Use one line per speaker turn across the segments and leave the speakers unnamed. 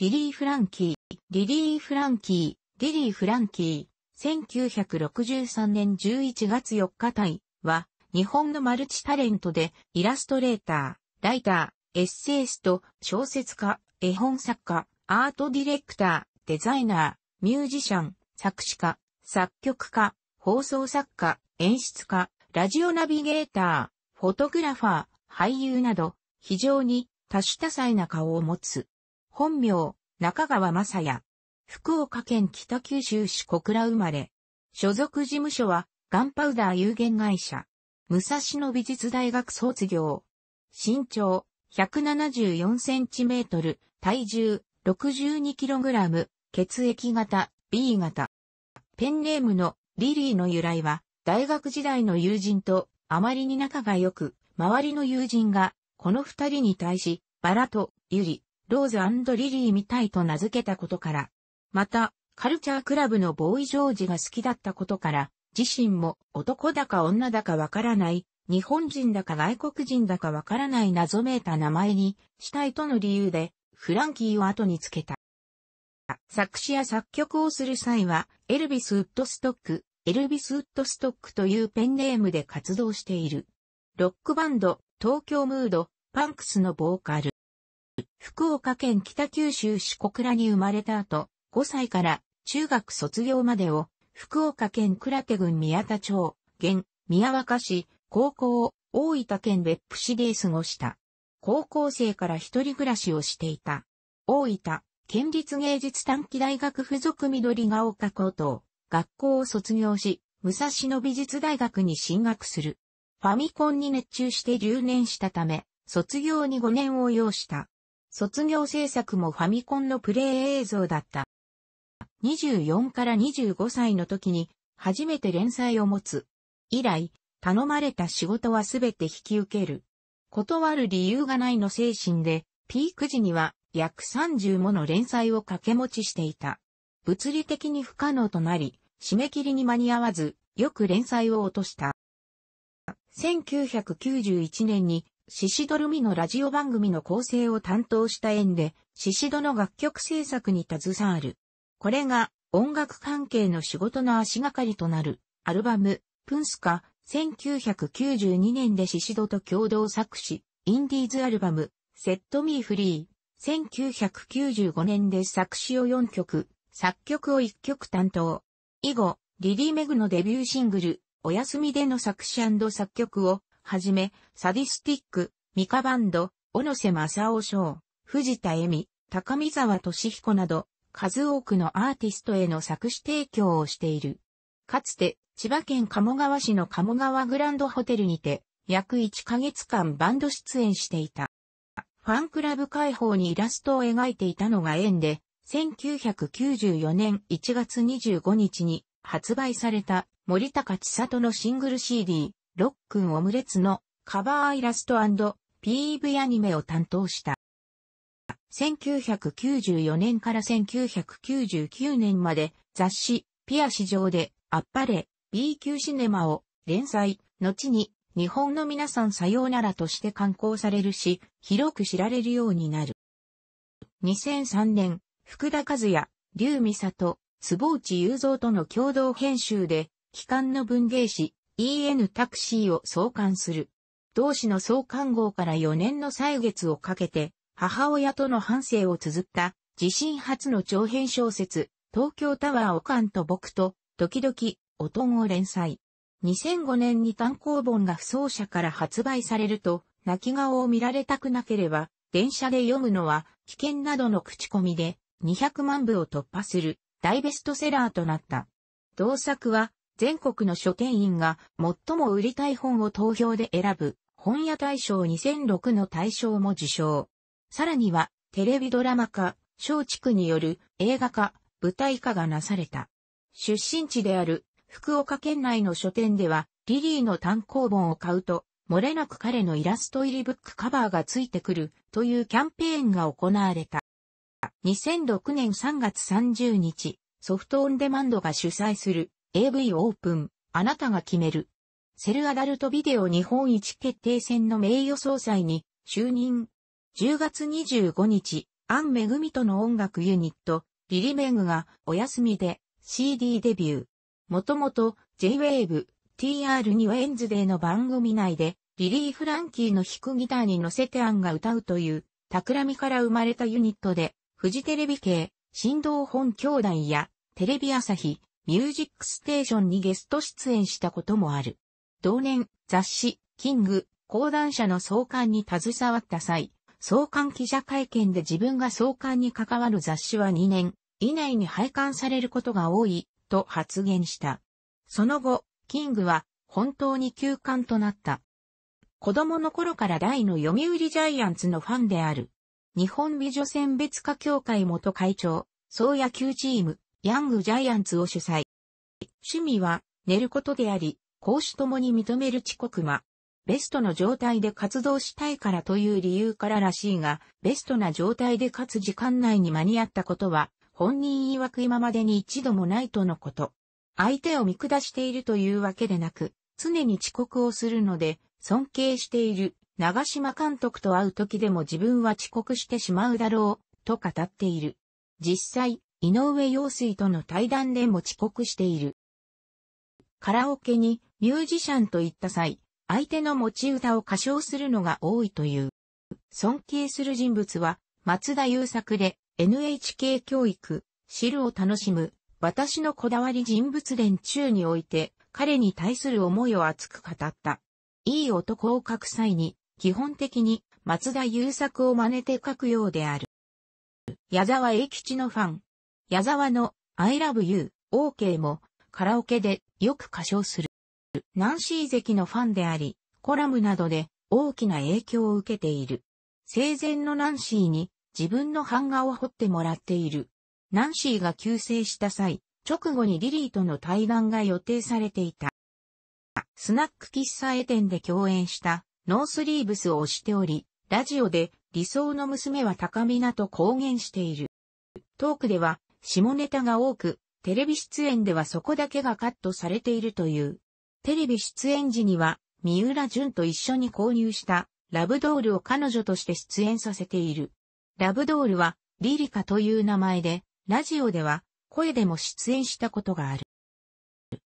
リリー・フランキー、リリー・フランキー、リリー・フランキー、1963年11月4日隊は、日本のマルチタレントで、イラストレーター、ライター、エッセイスト、小説家、絵本作家、アートディレクター、デザイナー、ミュージシャン、作詞家、作曲家、放送作家、演出家、ラジオナビゲーター、フォトグラファー、俳優など、非常に多種多彩な顔を持つ。本名、中川正也。福岡県北九州市小倉生まれ。所属事務所は、ガンパウダー有限会社。武蔵野美術大学卒業。身長、174センチメートル、体重、62キログラム、血液型、B 型。ペンネームのリリーの由来は、大学時代の友人と、あまりに仲が良く、周りの友人が、この二人に対し、バラとユリ、ローズリリーみたいと名付けたことから、また、カルチャークラブのボーイジョージが好きだったことから、自身も男だか女だかわからない、日本人だか外国人だかわからない謎めいた名前にしたいとの理由で、フランキーを後につけた。作詞や作曲をする際は、エルビス・ウッドストック、エルビス・ウッドストックというペンネームで活動している。ロックバンド、東京ムード、パンクスのボーカル。福岡県北九州市小倉に生まれた後、5歳から中学卒業までを福岡県倉手郡宮田町、現宮若市、高校を大分県別府市で過ごした。高校生から一人暮らしをしていた。大分、県立芸術短期大学附属緑が丘高等、学校を卒業し、武蔵野美術大学に進学する。ファミコンに熱中して留年したため、卒業に5年を要した。卒業制作もファミコンのプレイ映像だった。24から25歳の時に初めて連載を持つ。以来、頼まれた仕事はすべて引き受ける。断る理由がないの精神で、ピーク時には約30もの連載を掛け持ちしていた。物理的に不可能となり、締め切りに間に合わず、よく連載を落とした。1991年にシシドルミのラジオ番組の構成を担当した縁で、シシドの楽曲制作に携わる。これが音楽関係の仕事の足がかりとなるアルバム、プンスカ、1992年でシシドと共同作詞、インディーズアルバム、セットミーフリー、1995年で作詞を4曲、作曲を1曲担当。以後、リリー・メグのデビューシングル、おやすみでの作詞作曲をはじめ、サディスティック、ミカバンド、小野瀬正雄賞、藤田恵美、高見沢俊彦など、数多くのアーティストへの作詞提供をしている。かつて、千葉県鴨川市の鴨川グランドホテルにて、約1ヶ月間バンド出演していた。ファンクラブ解放にイラストを描いていたのが縁で、1994年1月25日に発売された森高千里のシングル CD、ロックンオムレツのカバーイラスト &PV アニメを担当した。1994年から1999年まで雑誌ピア市場であっぱれ B 級シネマを連載、後に日本の皆さんさようならとして刊行されるし、広く知られるようになる。2003年、福田和也、竜美里、坪内雄三との共同編集で、帰還の文芸誌、EN タクシーを創刊する。同志の創刊号から4年の歳月をかけて、母親との反省を綴った、自身初の長編小説、東京タワーをカと僕と、時々、おとを連載。2005年に単行本が不走者から発売されると、泣き顔を見られたくなければ、電車で読むのは危険などの口コミで200万部を突破する大ベストセラーとなった。同作は全国の書店員が最も売りたい本を投票で選ぶ本屋大賞2006の大賞も受賞。さらにはテレビドラマ化、松竹による映画化、舞台化がなされた。出身地である福岡県内の書店ではリリーの単行本を買うと漏れなく彼のイラスト入りブックカバーがついてくるというキャンペーンが行われた。2006年3月30日、ソフトオンデマンドが主催する AV オープン、あなたが決める。セルアダルトビデオ日本一決定戦の名誉総裁に就任。10月25日、アン・メグミとの音楽ユニット、リリメグがお休みで CD デビュー。もともと J-Wave、TR2 ウェンズデーの番組内で、リリー・フランキーの弾くギターに乗せてアンが歌うという、企みから生まれたユニットで、フジテレビ系、振動本兄弟や、テレビ朝日、ミュージックステーションにゲスト出演したこともある。同年、雑誌、キング、講談社の創刊に携わった際、創刊記者会見で自分が創刊に関わる雑誌は2年以内に廃刊されることが多いと発言した。その後、キングは本当に休刊となった。子供の頃から大の読売ジャイアンツのファンである。日本美女選別化協会元会長、総野球チーム、ヤングジャイアンツを主催。趣味は寝ることであり、講師ともに認める遅刻魔。ベストの状態で活動したいからという理由かららしいが、ベストな状態でかつ時間内に間に合ったことは、本人曰く今までに一度もないとのこと。相手を見下しているというわけでなく、常に遅刻をするので、尊敬している長島監督と会う時でも自分は遅刻してしまうだろう、と語っている。実際、井上陽水との対談でも遅刻している。カラオケにミュージシャンと言った際、相手の持ち歌を歌唱するのが多いという。尊敬する人物は、松田優作で NHK 教育、るを楽しむ、私のこだわり人物伝中において、彼に対する思いを熱く語った。いい男を書く際に、基本的に松田優作を真似て書くようである。矢沢永吉のファン、矢沢の I love you, OK もカラオケでよく歌唱する。ナンシー関のファンであり、コラムなどで大きな影響を受けている。生前のナンシーに自分の版画を彫ってもらっている。ナンシーが急逝した際、直後にリリーとの対談が予定されていた。スナック喫茶絵ンで共演したノースリーブスを推しており、ラジオで理想の娘は高と公言している。トークでは下ネタが多く、テレビ出演ではそこだけがカットされているという。テレビ出演時には、三浦淳と一緒に購入したラブドールを彼女として出演させている。ラブドールはリリカという名前で、ラジオでは声でも出演したことがある。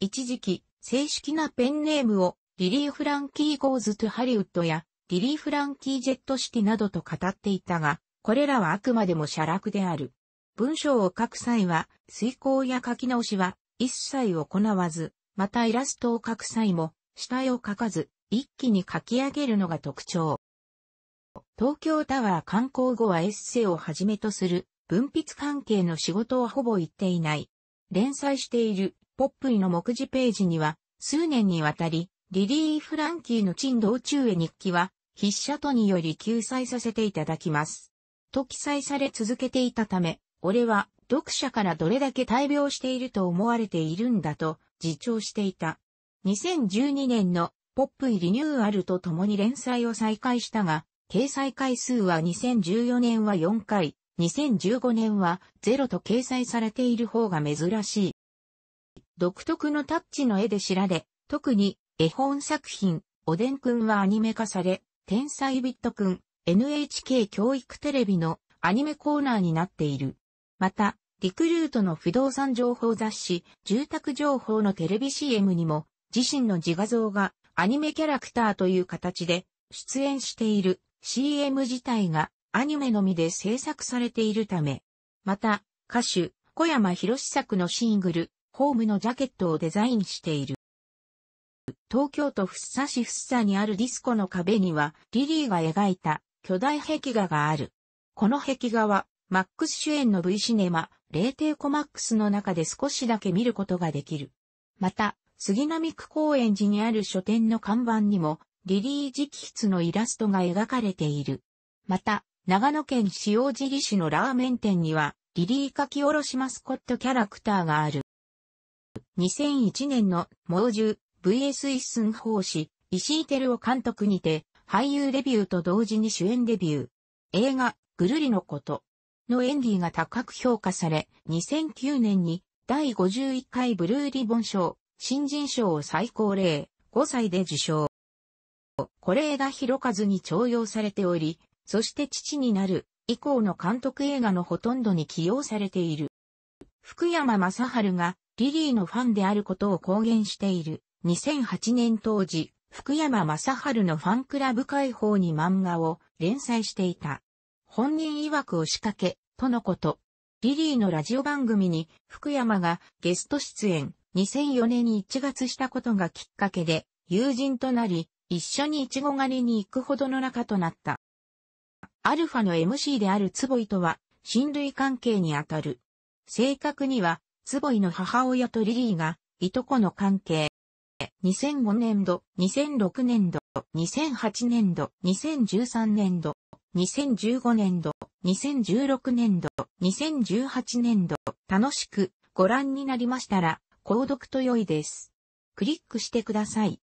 一時期、正式なペンネームをリリー・フランキー・ゴーズ・トゥ・ハリウッドやリリー・フランキー・ジェット・シティなどと語っていたが、これらはあくまでも写楽である。文章を書く際は、遂行や書き直しは一切行わず、またイラストを書く際も、下絵を書かず、一気に書き上げるのが特徴。東京タワー観光後はエッセイをはじめとする文筆関係の仕事はほぼ行っていない。連載しているポップイの目次ページには数年にわたりリリー・フランキーの陳道中へ日記は筆者とにより救済させていただきます。と記載され続けていたため俺は読者からどれだけ大病していると思われているんだと自重していた。2012年のポップイリニューアルと共に連載を再開したが、掲載回数は2014年は4回、2015年は0と掲載されている方が珍しい。独特のタッチの絵で知られ、特に絵本作品、おでんくんはアニメ化され、天才ビットくん、NHK 教育テレビのアニメコーナーになっている。また、リクルートの不動産情報雑誌、住宅情報のテレビ CM にも、自身の自画像がアニメキャラクターという形で出演している CM 自体がアニメのみで制作されているため、また、歌手、小山博作のシングル、ホームのジャケットをデザインしている。東京都福生市福生にあるディスコの壁には、リリーが描いた巨大壁画がある。この壁画は、マックス主演の V シネマ、0帝コマックスの中で少しだけ見ることができる。また、杉並区公園寺にある書店の看板にも、リリー直筆のイラストが描かれている。また、長野県塩尻市のラーメン店には、リリー書き下ろしマスコットキャラクターがある。2001年の猛獣 VS 一寸法師、石井照夫監督にて、俳優デビューと同時に主演デビュー。映画、ぐるりのこと。の演技が高く評価され、2009年に第51回ブルーリボン賞、新人賞を最高齢、5歳で受賞。こ是枝裕和に重用されており、そして父になる以降の監督映画のほとんどに起用されている。福山雅治がリリーのファンであることを公言している。2008年当時、福山雅治のファンクラブ解放に漫画を連載していた。本人曰くを仕掛け、とのこと。リリーのラジオ番組に福山がゲスト出演2004年に1月したことがきっかけで友人となり一緒にイチゴ狩りに行くほどの仲となった。アルファの MC である坪井とは親類関係にあたる。正確には坪井の母親とリリーがいとこの関係。2005年度、2006年度、2008年度、2013年度、2015年度、2016年度、2018年度、楽しくご覧になりましたら、購読と良いです。クリックしてください。